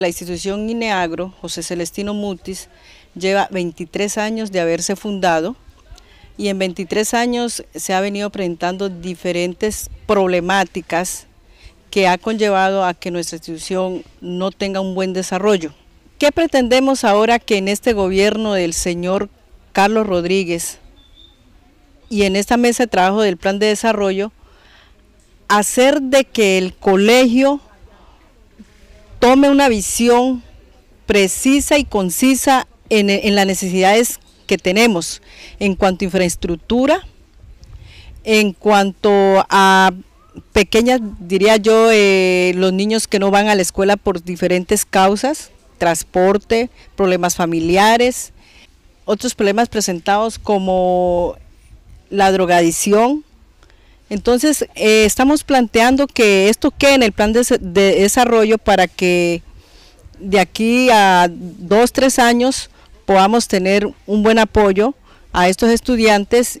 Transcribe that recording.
La institución INEAGRO, José Celestino Mutis, lleva 23 años de haberse fundado y en 23 años se ha venido presentando diferentes problemáticas que ha conllevado a que nuestra institución no tenga un buen desarrollo. ¿Qué pretendemos ahora que en este gobierno del señor Carlos Rodríguez y en esta mesa de trabajo del plan de desarrollo, hacer de que el colegio tome una visión precisa y concisa en, las necesidades que tenemos en cuanto a infraestructura, en cuanto a pequeñas, diría yo, eh, los niños que no van a la escuela por diferentes causas, transporte, problemas familiares, otros problemas presentados como la drogadicción, entonces, eh, estamos planteando que esto quede en el plan de, de, desarrollo para que de aquí a dos, tres años podamos tener un buen apoyo a estos estudiantes